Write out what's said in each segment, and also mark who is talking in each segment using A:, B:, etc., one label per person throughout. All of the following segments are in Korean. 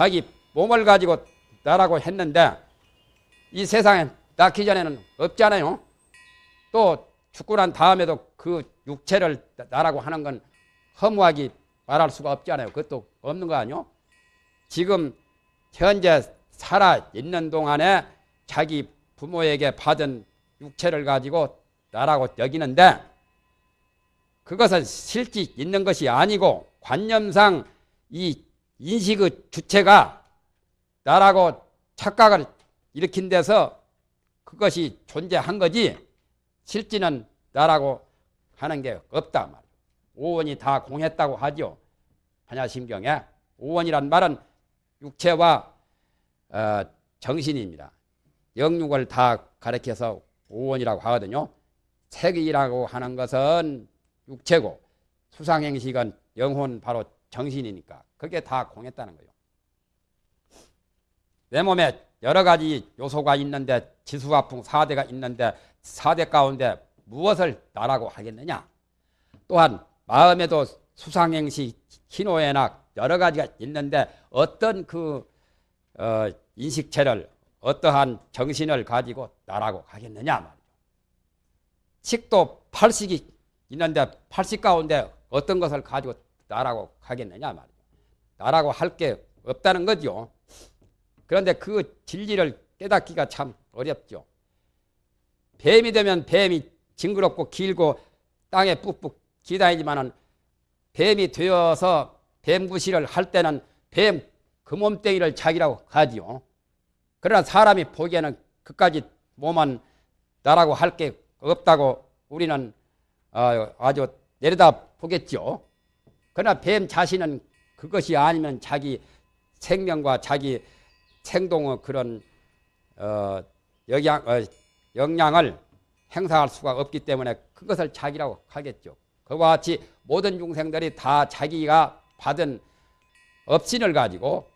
A: 자기 몸을 가지고 나라고 했는데 이 세상에 낳기 전에는 없잖아요. 또 죽고 난 다음에도 그 육체를 나라고 하는 건 허무하기 말할 수가 없잖아요. 그것도 없는 거 아니요? 지금 현재 살아 있는 동안에 자기 부모에게 받은 육체를 가지고 나라고 여기는데 그것은 실지 있는 것이 아니고 관념상 이 인식의 주체가 나라고 착각을 일으킨 데서 그것이 존재한 거지 실지는 나라고 하는 게 없다 말이에 오원이 다 공했다고 하죠. 한야심경에 오원이란 말은 육체와 어, 정신입니다. 영육을 다 가리켜서 오원이라고 하거든요. 색이라고 하는 것은 육체고 수상행식은 영혼 바로 정신이니까 그게 다 공했다는 거예요. 내 몸에 여러 가지 요소가 있는데 지수와 풍 4대가 있는데 4대 가운데 무엇을 나라고 하겠느냐? 또한 마음에도 수상행시, 희노애락 여러 가지가 있는데 어떤 그 어, 인식체를 어떠한 정신을 가지고 나라고 하겠느냐 말이죠. 식도 8식이 있는데 8식 가운데 어떤 것을 가지고 나라고 하겠느냐 말이죠. 나라고 할 게 없다는 거죠. 그런데 그 진리를 깨닫기가 참 어렵죠. 뱀이 되면 뱀이 징그럽고 길고 땅에 뿍뿍 기다리지만은 뱀이 되어서 뱀구실을 할 때는 뱀 그몸뚱이를 자기라고 하지요. 그러나 사람이 보기에는 그까지 몸은 나라고 할 게 없다고 우리는 어, 아주 내려다 보겠죠. 그러나 뱀 자신은 그것이 아니면 자기 생명과 자기 생동의 그런 어, 영향, 어, 영향을 행사할 수가 없기 때문에 그것을 자기라고 하겠죠. 그와 같이 모든 중생들이 다 자기가 받은 업신을 가지고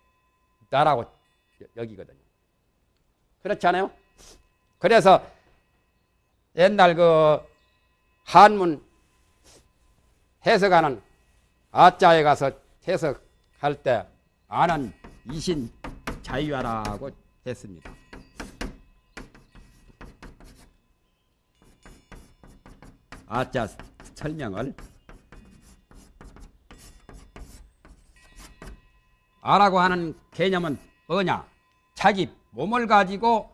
A: 나라고 여기거든요. 그렇지 않아요? 그래서 옛날 그 한문 해석하는 아자에 가서 해석할 때 아는 이신 자유화라고 했습니다. 아자 설명을 아라고 하는 개념은 뭐냐? 자기 몸을 가지고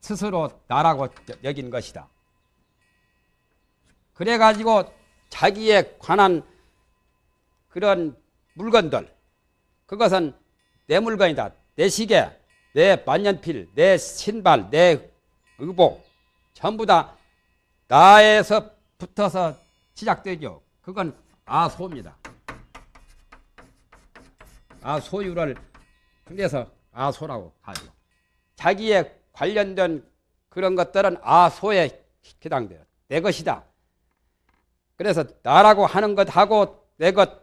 A: 스스로 나라고 여긴 것이다. 그래가지고 자기에 관한 그런 물건들 그것은 내 물건이다. 내 시계, 내반년필내 신발, 내 의복 전부 다 나에서 붙어서 시작되죠. 그건 아소입니다. 아소유를 그래서 아소라고 하죠. 자기에 관련된 그런 것들은 아소에 해당돼요. 내 것이다. 그래서 나라고 하는 것하고 내 것,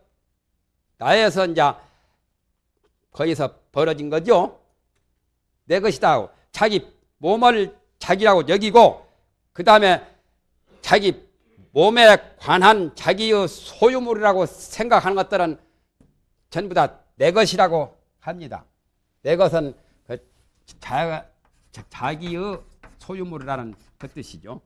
A: 나에서 이제 거기서 벌어진 거죠. 내 것이다 자기 몸을 자기라고 여기고 그 다음에 자기 몸에 관한 자기의 소유물이라고 생각하는 것들은 전부 다 내 것이라고 합니다. 내 것은 그 자, 자기의 소유물이라는 그 뜻이죠.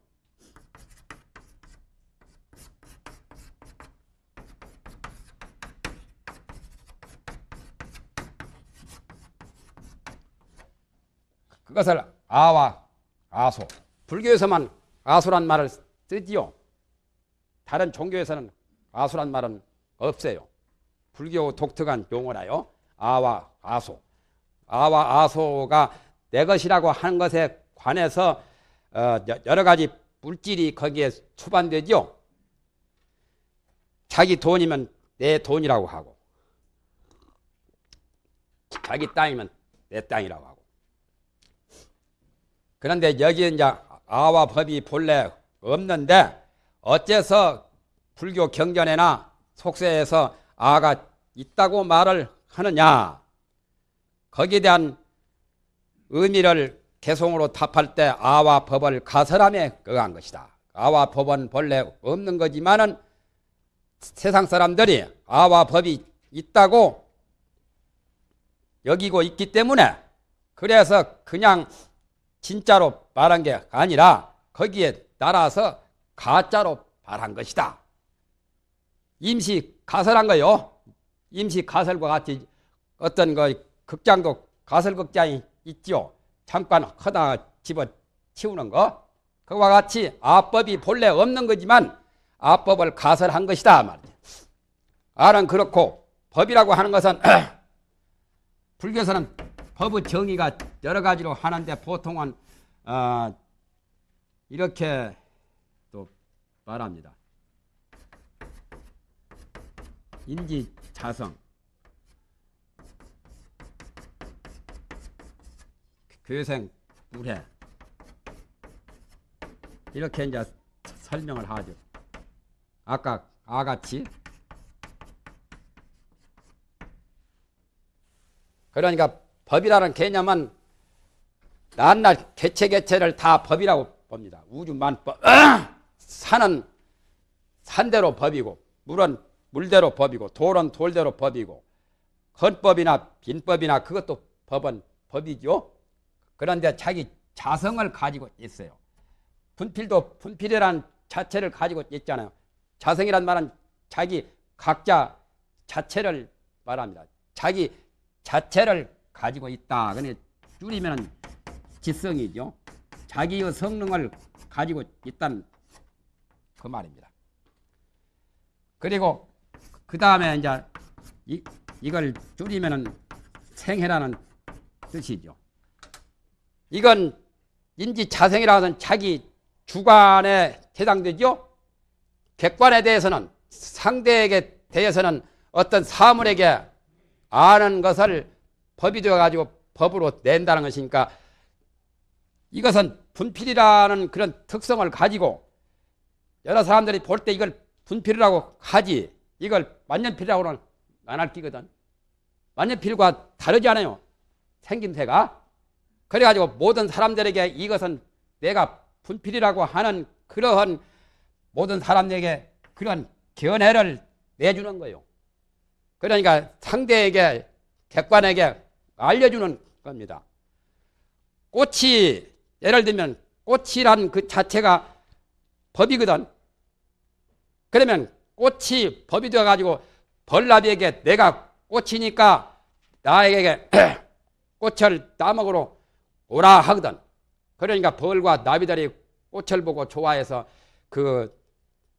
A: 그것을 아와 아소 불교에서만 아수란 말을 쓰지요. 다른 종교에서는 아수란 말은 없어요. 불교 독특한 용어라요. 아와 아소. 아와 아소가 내 것이라고 하는 것에 관해서 어, 여러 가지 물질이 거기에 수반되죠. 자기 돈이면 내 돈이라고 하고 자기 땅이면 내 땅이라고 하고 그런데 여기 이제 아와 법이 본래 없는데 어째서 불교 경전에나 속세에서 아가 있다고 말을 하느냐. 거기에 대한 의미를 개성으로 답할 때 아와 법을 가설함에 의한 것이다. 아와 법은 본래 없는 거지만은 세상 사람들이 아와 법이 있다고 여기고 있기 때문에 그래서 그냥 진짜로 말한 게 아니라 거기에 따라서 가짜로 말한 것이다. 임시 가설한 거요. 임시 가설과 같이 어떤 그 극장도 가설 극장이 있지 잠깐 허다 집어 치우는 거. 그와 같이 아법이 본래 없는 거지만 아법을 가설한 것이다 말이죠. 아는 그렇고 법이라고 하는 것은 불교에서는 법의 정의가 여러 가지로 하는데 보통은 어, 이렇게 또 말합니다. 인지 자성 교생 불해 이렇게 이제 설명을 하죠. 아까 아같이 그러니까 법이라는 개념은 낱낱 개체 개체를 다 법이라고 봅니다. 우주만 산은 산대로 법이고 물은 물대로 법이고 돌은 돌대로 법이고 헌법이나 빈법이나 그것도 법은 법이죠. 그런데 자기 자성을 가지고 있어요. 분필도 분필이란 자체를 가지고 있잖아요. 자성이란 말은 자기 각자 자체를 말합니다. 자기 자체를 가지고 있다. 그러 줄이면 지성이죠. 자기의 성능을 가지고 있다는 그 말입니다. 그리고 그 다음에 이제 이, 이걸 줄이면 생해라는 뜻이죠. 이건 인지 자생이라는 자기 주관에 해당되죠. 객관에 대해서는 상대에게 대해서는 어떤 사물에게 아는 것을 법이 되어가지고 법으로 낸다는 것이니까 이것은 분필이라는 그런 특성을 가지고 여러 사람들이 볼 때 이걸 분필이라고 하지 이걸 만년필이라고는 안할 끼거든. 만년필과 다르지 않아요. 생김새가. 그래가지고 모든 사람들에게 이것은 내가 분필이라고 하는 그러한 모든 사람에게 들 그런 견해를 내주는 거예요. 그러니까 상대에게 객관에게 알려주는 겁니다. 꽃이 예를 들면 꽃이란 그 자체가 법이거든. 그러면 꽃이 법이 되어가지고 벌나비에게 내가 꽃이니까 나에게 꽃을 따먹으러 오라 하거든. 그러니까 벌과 나비들이 꽃을 보고 좋아해서 그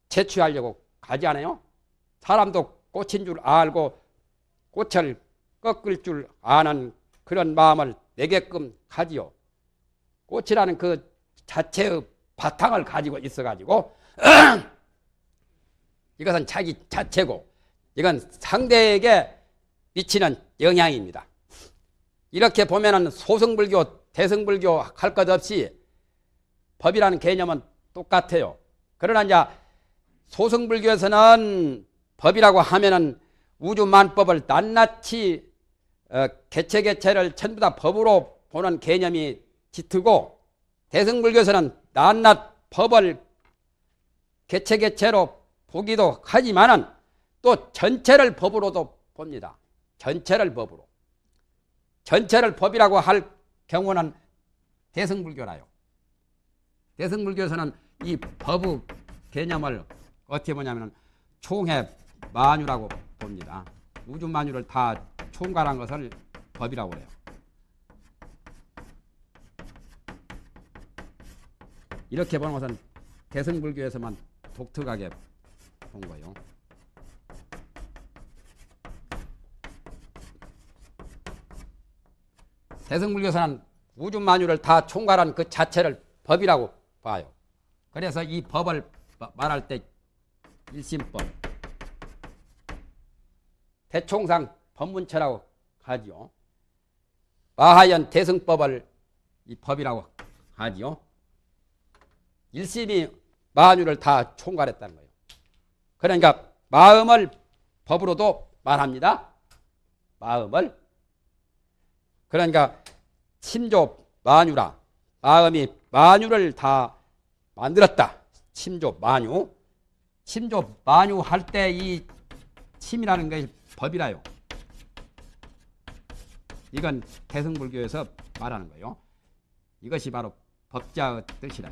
A: 채취하려고 가지 않아요? 사람도 꽃인 줄 알고 꽃을 꺾을 줄 아는 그런 마음을 내게끔 가지요. 꽃이라는 그 자체의 바탕을 가지고 있어가지고 이것은 자기 자체고 이건 상대에게 미치는 영향입니다. 이렇게 보면은 소승불교, 대승불교 할 것 없이 법이라는 개념은 똑같아요. 그러나 이제 소승불교에서는 법이라고 하면은 우주만법을 낱낱이 어, 개체 개체를 전부 다 법으로 보는 개념이 짙고 대승불교에서는 낱낱 법을 개체 개체로 보기도 하지만은 또 전체를 법으로도 봅니다. 전체를 법으로. 전체를 법이라고 할 경우는 대승불교라요. 대승불교에서는 이 법의 개념을 어떻게 보냐면 총회 만유라고 봅니다. 우주 만유를 다 총괄한 것을 법이라고 그래요. 이렇게 보는 것은 대승불교에서만 독특하게 본 거예요. 대승불교사는 우주만유를 다 총괄한 그 자체를 법이라고 봐요. 그래서 이 법을 말할 때 일심법, 대총상 법문처라고 하지요. 마하연 대승법을 이 법이라고 하지요. 일심이 만유를 다 총괄했다는 거예요. 그러니까 마음을 법으로도 말합니다. 마음을. 그러니까 침조 만유라. 마음이 만유를 다 만들었다. 침조 만유. 침조 만유할 때 이 침이라는 것이 법이라요. 이건 대승불교에서 말하는 거예요. 이것이 바로 법자의 뜻이다.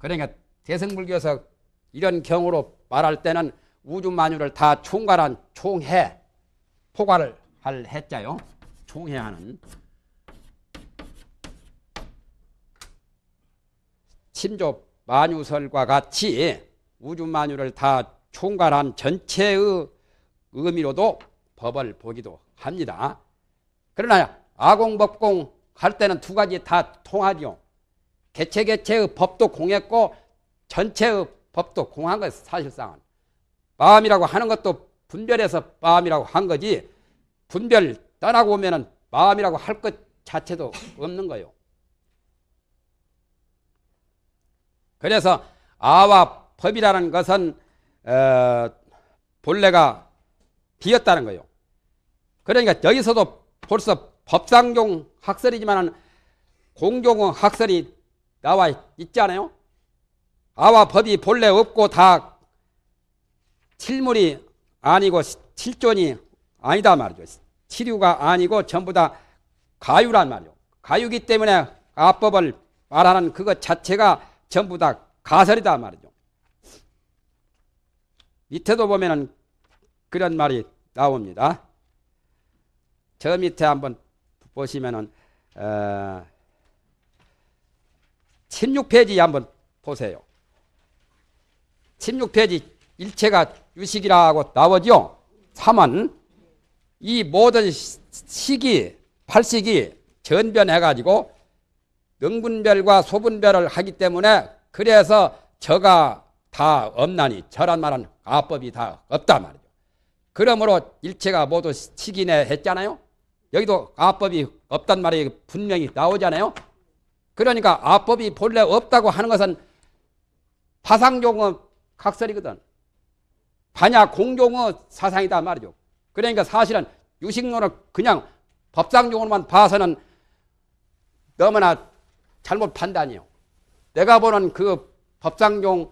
A: 그러니까 대승불교에서 이런 경우로 말할 때는 우주만유를 다 총괄한 총해, 포괄을 할 해자요. 총해하는 신조 만유설과 같이 우주만유를 다 총괄한 전체의 의미로도 법을 보기도 합니다. 그러나 아공법공 할 때는 두 가지 다 통하죠. 개체 개체의 법도 공했고 전체의 법도 공한 것 사실상은. 마음이라고 하는 것도 분별해서 마음이라고 한 거지 분별 떠나고 오면은 마음이라고 할 것 자체도 없는 거예요. 그래서 아와 법이라는 것은 어, 본래가 비었다는 거예요. 그러니까 여기서도 벌써 법상경 학설이지만 공경의 학설이 나와 있지 않아요? 아와 법이 본래 없고 다 칠물이 아니고 칠존이 아니다 말이죠. 치류가 아니고 전부 다 가유란 말이요. 가유기 때문에 아법을 말하는 그것 자체가 전부 다 가설이다 말이죠. 밑에도 보면은 그런 말이 나옵니다. 저 밑에 한 번 보시면은 어 16페이지 한 번 보세요. 16페이지 일체가 유식이라고 나오죠. 3은 이 모든 식이 팔식이 전변해가지고 능분별과 소분별을 하기 때문에 그래서 저가 다 없나니 저란 말은 아법이 다 없다 말이죠. 그러므로 일체가 모두 식이네 했잖아요. 여기도 아법이 없단 말이 분명히 나오잖아요. 그러니까 아법이 본래 없다고 하는 것은 파상종의 각설이거든. 반야 공종의 사상이다 말이죠. 그러니까 사실은 유식론을 그냥 법상용으로만 봐서는 너무나 잘못 판단이요. 내가 보는 그 법상용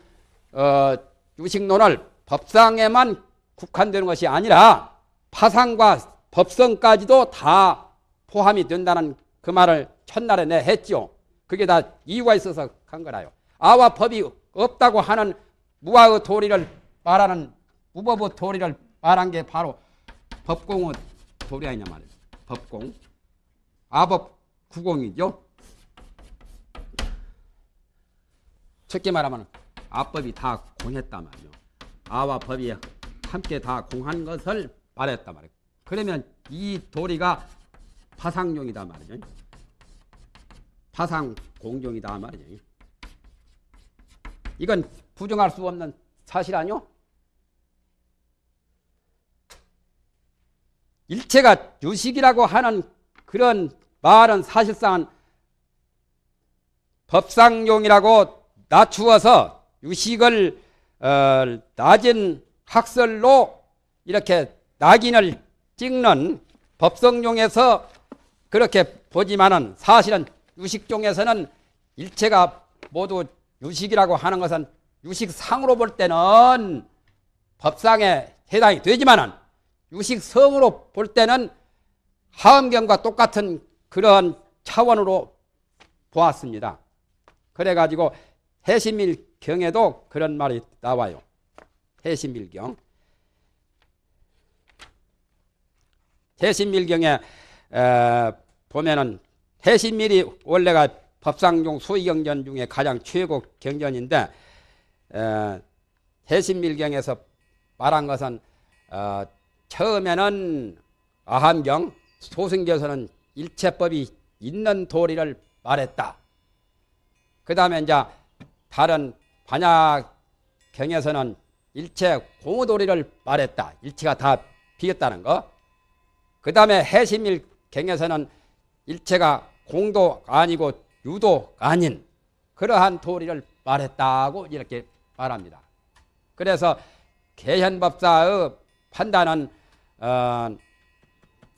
A: 어, 유식론을 법상에만 국한되는 것이 아니라 파상과 법성까지도 다 포함이 된다는 그 말을 첫날에 내 했죠. 그게 다 이유가 있어서 한 거라요. 아와 법이 없다고 하는 무아의 도리를 말하는 무법의 도리를 말한 게 바로 법공의 도리 아니냐 말이에 법공. 아법 구공이죠. 쉽게 말하면 아법이 다 공했단 말이죠. 아와 법이 함께 다 공한 것을 말했단 말이에요. 그러면 이 도리가 파상용이다 말이죠. 파상 공정이다 말이죠. 이건 부정할 수 없는 사실 아니요? 일체가 유식이라고 하는 그런 말은 사실상 법상용이라고 낮추어서 유식을 어, 낮은 학설로 이렇게 낙인을 찍는 법성용에서 그렇게 보지만은 사실은 유식종에서는 일체가 모두 유식이라고 하는 것은 유식상으로 볼 때는 법상에 해당이 되지만은 유식성으로 볼 때는 하음경과 똑같은 그런 차원으로 보았습니다. 그래가지고 해심일경에도 그런 말이 나와요. 해심일경. 해신밀경에 에, 보면은 해신밀이 원래가 법상종 수의경전 중에 가장 최고 경전인데 에, 해신밀경에서 말한 것은 어, 처음에는 아함경 소승교에서는 일체법이 있는 도리를 말했다. 그 다음에 이제 다른 반야경에서는 일체 공우도리를 말했다. 일체가 다비겼다는 거. 그 다음에 해심일 경에서는 일체가 공도 아니고 유도 아닌 그러한 도리를 말했다고 이렇게 말합니다. 그래서 개현법사의 판단은 어,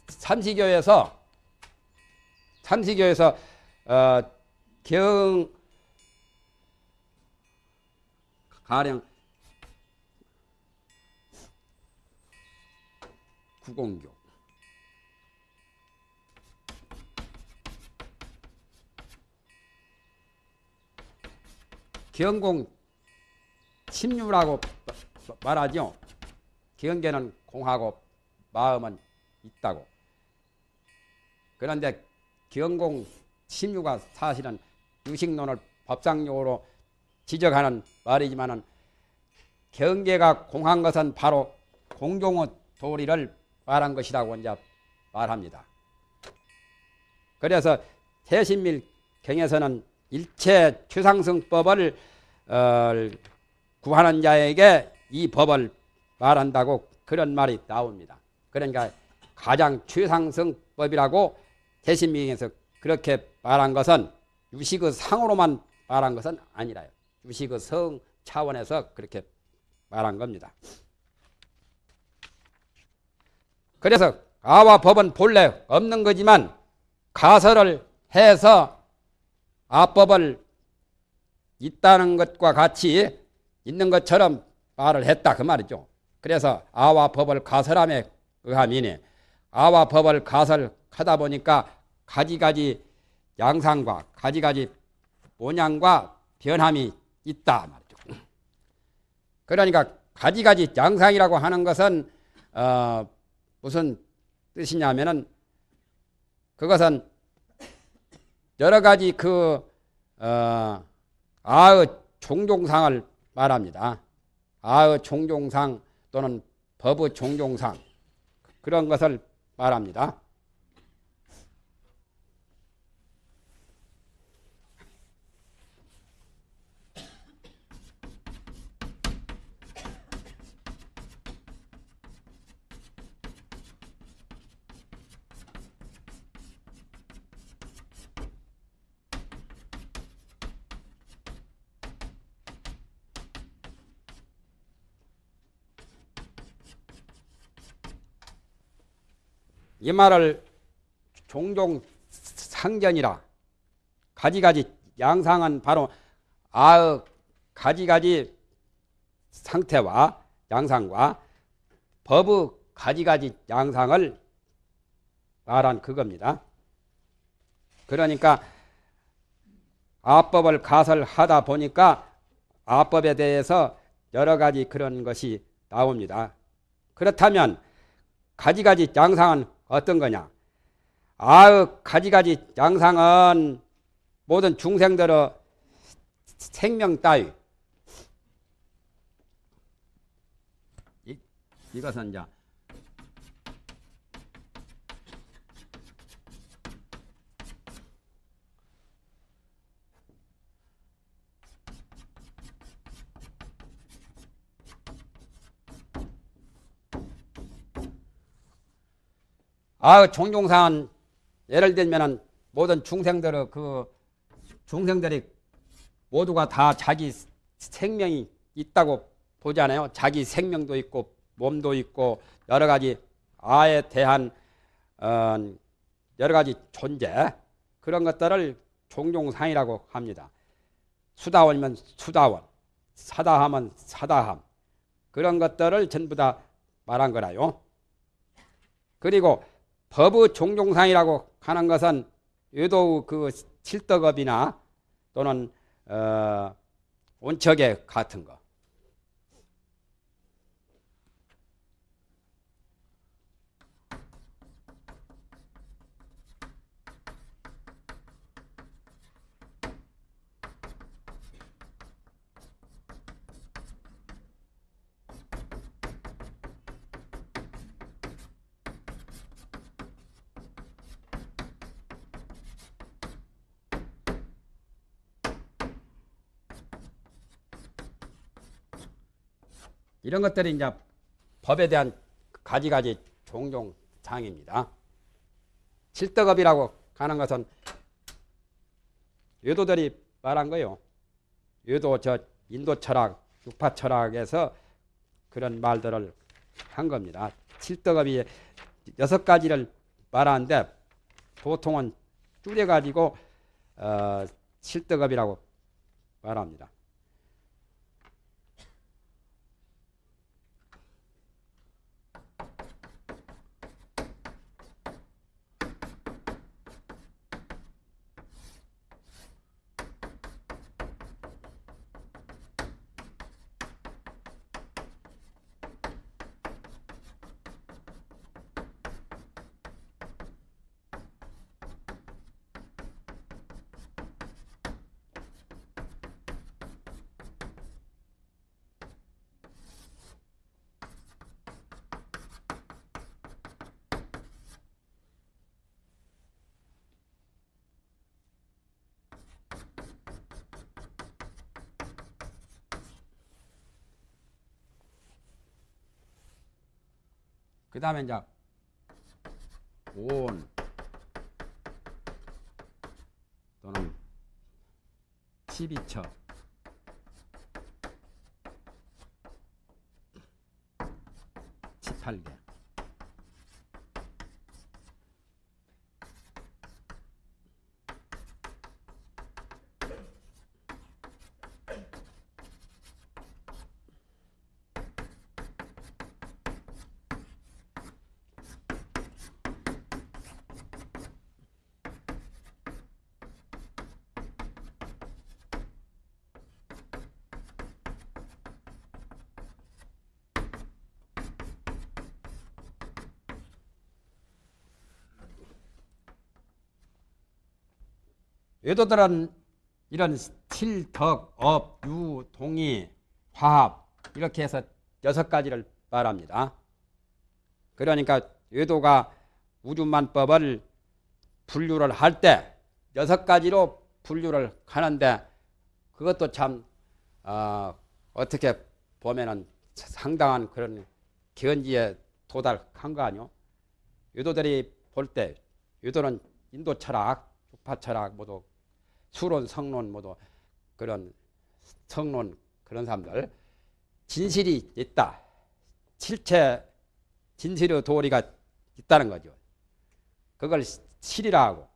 A: 삼시교에서 삼시교에서 어, 경 가령 구공교 경공 침류라고 말하죠. 경계는 공하고 마음은 있다고. 그런데 경공 침류가 사실은 유식론을 법상용어로 지적하는 말이지만은 경계가 공한 것은 바로 공종의 도리를 말한 것이라고 이제 말합니다. 그래서 대신밀 경에서는 일체 최상승법을 어, 구하는 자에게 이 법을 말한다고 그런 말이 나옵니다. 그러니까 가장 최상승법이라고 대신명에서 그렇게 말한 것은 유식의 상으로만 말한 것은 아니라요. 유식의 성 차원에서 그렇게 말한 겁니다. 그래서 아와 법은 본래 없는 거지만 가설을 해서 아법을 있다는 것과 같이 있는 것처럼 말을 했다 그 말이죠. 그래서 아와 법을 가설함에 의함이니 아와 법을 가설하다 보니까 가지가지 양상과 가지가지 모양과 변함이 있다 말이죠. 그러니까 가지가지 양상이라고 하는 것은 어 무슨 뜻이냐면은 그것은 여러 가지 그, 어, 아의 종종상을 말합니다. 아의 종종상 또는 법의 종종상 그런 것을 말합니다. 이 말을 종종 상견이라 가지가지 양상은 바로 아의 가지가지 상태와 양상과 법의 가지가지 양상을 말한 그겁니다. 그러니까 아법을 가설하다 보니까 아법에 대해서 여러 가지 그런 것이 나옵니다. 그렇다면 가지가지 양상은 어떤 거냐? 아유, 가지가지 양상은 모든 중생들의 생명 따위. 이것은 이제 아, 종종산 예를 들면은 모든 중생들의 그 중생들이 모두가 다 자기 생명이 있다고 보잖아요. 자기 생명도 있고 몸도 있고 여러 가지 아에 대한 어, 여러 가지 존재 그런 것들을 종종상이라고 합니다. 수다원이면 수다원, 사다함은 사다함 그런 것들을 전부 다 말한 거라요. 그리고 법의 종종상이라고 하는 것은 유도의 그 실덕업이나 또는 어, 온척의 같은 것. 이런 것들이 이제 법에 대한 가지가지 종종 장입니다. 칠덕업이라고 하는 것은 유도들이 말한 거요. 유도 저 인도 철학, 육파 철학에서 그런 말들을 한 겁니다. 칠덕업이 여섯 가지를 말하는데 보통은 줄여가지고 어, 칠덕업이라고 말합니다. 그 다음에 이제 온 또는 12처 팔개 외도들은 이런 실덕, 업, 유, 동의, 화합 이렇게 해서 여섯 가지를 말합니다. 그러니까 외도가 우주만법을 분류를 할 때 여섯 가지로 분류를 하는데 그것도 참 어, 떻게 보면은 상당한 그런 견지에 도달한 거 아니요? 유도들이 볼 때 유도는 인도 철학, 파철학 모두 수론 성론 모두 그런 성론 그런 사람들 진실이 있다. 실체 진실의 도리가 있다는 거죠. 그걸 실이라 하고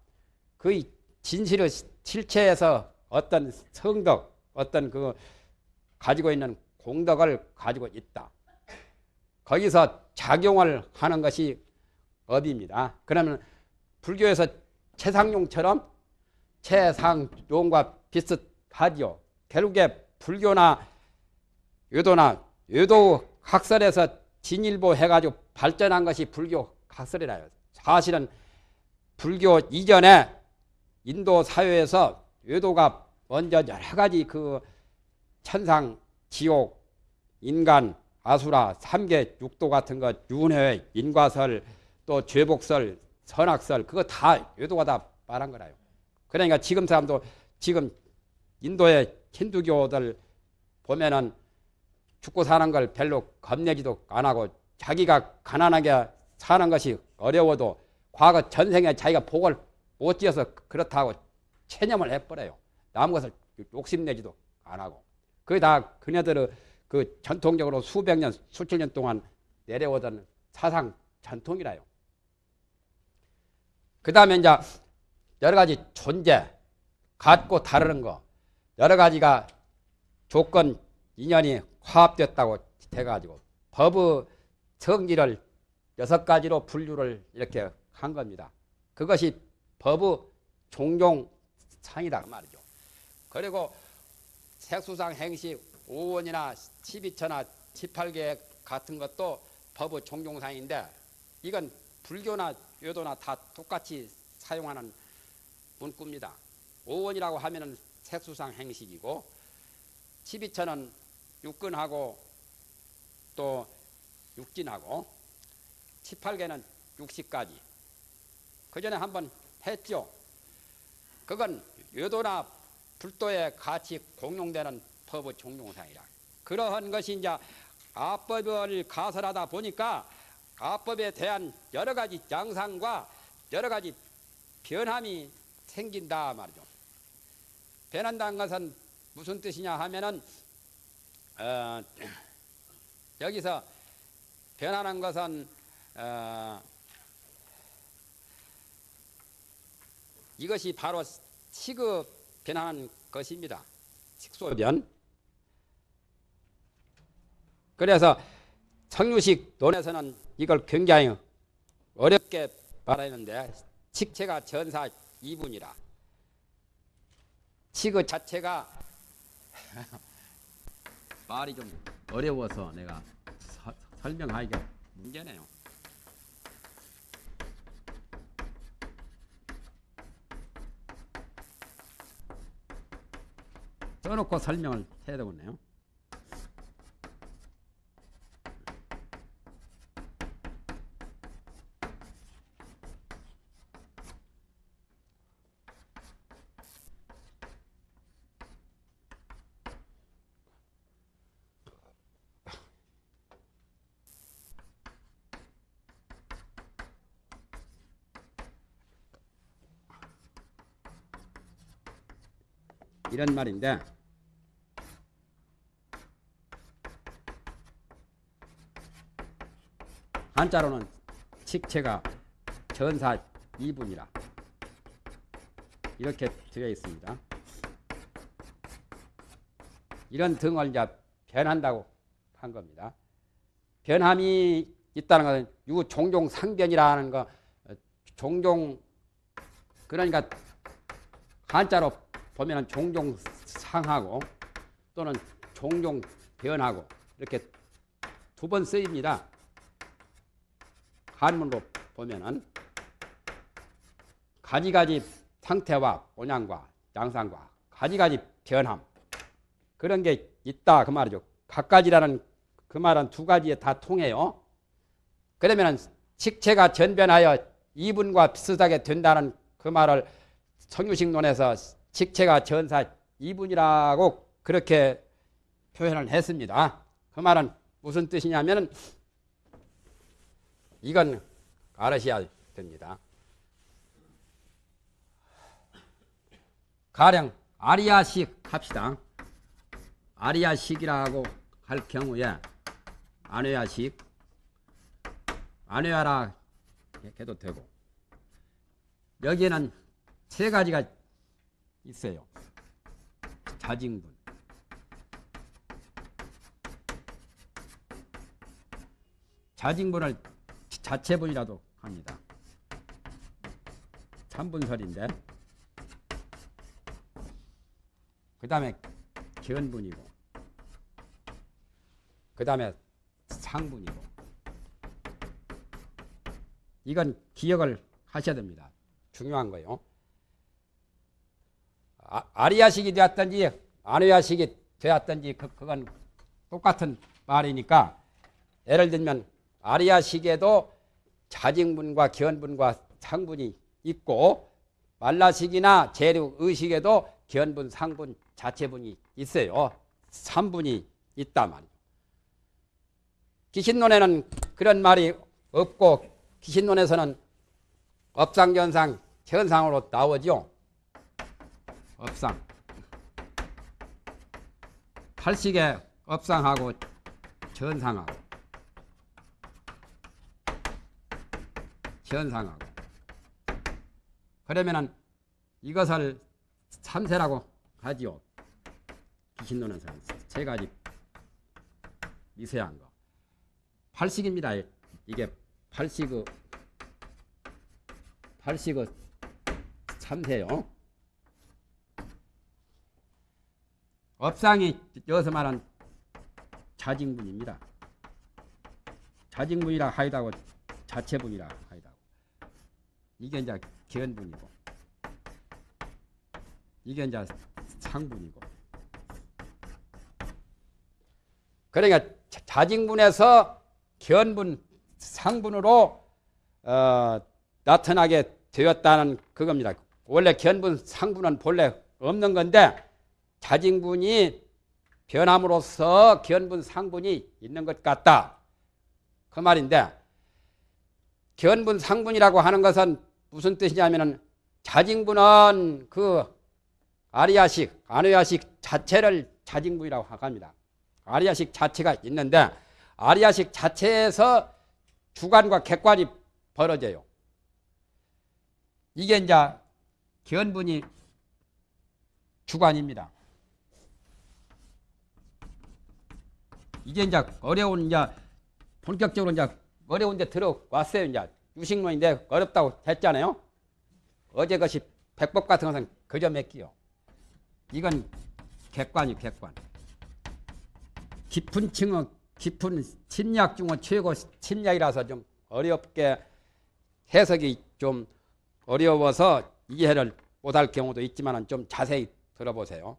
A: 그 진실의 실체에서 어떤 성덕, 어떤 그 가지고 있는 공덕을 가지고 있다. 거기서 작용을 하는 것이 업입니다. 그러면 불교에서 최상용처럼 최상용과 비슷하죠. 결국에 불교나 유도나 유도 학설에서 진일보 해가지고 발전한 것이 불교 학설이라요. 사실은 불교 이전에 인도 사회에서 유도가 먼저 여러 가지 그 천상, 지옥, 인간, 아수라, 삼계, 육도 같은 것, 윤회, 인과설, 또 죄복설, 선악설 그거 다유도가다 말한 거라요. 그러니까 지금 사람도 지금 인도의 힌두교들 보면은 죽고 사는 걸 별로 겁내지도 안 하고 자기가 가난하게 사는 것이 어려워도 과거 전생에 자기가 복을 못 지어서 그렇다고 체념을 해버려요. 남은 것을 욕심내지도 안 하고. 그게 다 그녀들의 그 전통적으로 수백 년, 수천 년 동안 내려오던 사상 전통이라요. 그 다음에 이제 여러 가지 존재, 같고 다르는 거, 여러 가지가 조건, 인연이 화합됐다고 돼가지고 법의 성질을 여섯 가지로 분류를 이렇게 한 겁니다. 그것이 법의 종종상이다 그 말이죠. 그리고 색수상 행시 5원이나 1 2천나1 8개 같은 것도 법의 종종상인데 이건 불교나 여도나 다 똑같이 사용하는 문구입니다. 5원이라고 하면은 세수상 행식이고 12천은 육근하고 또 육진하고 18개는 육식까지 그 전에 한번 했죠. 그건 여도나 불도에 같이 공용되는 법의 종용상이라 그러한 것이 이제 아법을 가설하다 보니까 아법에 대한 여러 가지 양상과 여러 가지 변함이 생긴다 말이죠. 변한다는 것은 무슨 뜻이냐 하면은 어, 여기서 변하는 것은 어, 이것이 바로 식업 변하는 것입니다. 식소변. 그래서 청유식 논에서는 이걸 굉장히 어렵게 바라는데 직체가 전사 2분이라 치그 자체가 말이 좀 어려워서 내가 서, 설명하기가 문제네요. 써놓고 설명을 해야 되겠네요. 이런 말인데 한자로는 직체가 전사 2분이라 이렇게 되어 있습니다. 이런 등을 이제 변한다고 한 겁니다. 변함이 있다는 것은 유 종종 상변이라는 거 종종 그러니까 한자로 보면은 종종 상하고 또는 종종 변하고 이렇게 두 번 쓰입니다. 한문으로 보면은 가지가지 상태와 본향과 양상과 가지가지 변함 그런 게 있다 그 말이죠. 각가지라는 그 말은 두 가지에 다 통해요. 그러면은 식체가 전변하여 이분과 비슷하게 된다는 그 말을 성유식론에서 직체가 전사 이분이라고 그렇게 표현을 했습니다. 그 말은 무슨 뜻이냐면 이건 가르셔야 됩니다. 가령 아리아식 합시다. 아리아식이라고 할 경우에 아뇌아식 아뇌아라 해도 되고 여기에는 세 가지가 있어요. 자진군. 자진군을 자체분이라도 합니다. 3분설인데 그 다음에 견분이고 그 다음에 상분이고 이건 기억을 하셔야 됩니다. 중요한 거예요. 아, 리아식이 되었든지 아누아식이 되었든지 그, 그건 똑같은 말이니까 예를 들면 아리아식에도 자직분과 견분과 상분이 있고 말라식이나 재료 의식에도 견분, 상분, 자체분이 있어요. 3분이 있단 말이죠. 기신론에는 그런 말이 없고 귀신론에서는 업상견상 현상으로 나오죠. 업상 팔식에 업상하고 전상하고 전상하고 그러면은 이것을 참새라고 하지요 귀신 노는 사람 세 가지 미세한 거 팔식입니다 이게 팔식의 팔식의 참새요 업상이 여기서 말한 자징분입니다. 자징분이라 하이다고 자체분이라 하이다고 이게 이제 견분이고 이게 이제 상분이고 그러니까 자징분에서 견분 상분으로 어, 나타나게 되었다는 그겁니다. 원래 견분 상분은 본래 없는 건데 자진분이 변함으로써 견분 상분이 있는 것 같다. 그 말인데 견분 상분이라고 하는 것은 무슨 뜻이냐면은 자진분은 그 아리아식, 아리아식 자체를 자진분이라고 합니다. 아리아식 자체가 있는데 아리아식 자체에서 주관과 객관이 벌어져요. 이게 이제 견분이 주관입니다. 이제 이제 어려운 이제 본격적으로 이제 어려운데 들어왔어요. 이제 유식론인데 어렵다고 했잖아요. 어제 것이 백법 같은 것은 그저 맺기요. 이건 객관이 객관. 깊은 층은 깊은 침략 중은 최고 침략이라서 좀 어렵게 해석이 좀 어려워서 이해를 못할 경우도 있지만 좀 자세히 들어보세요.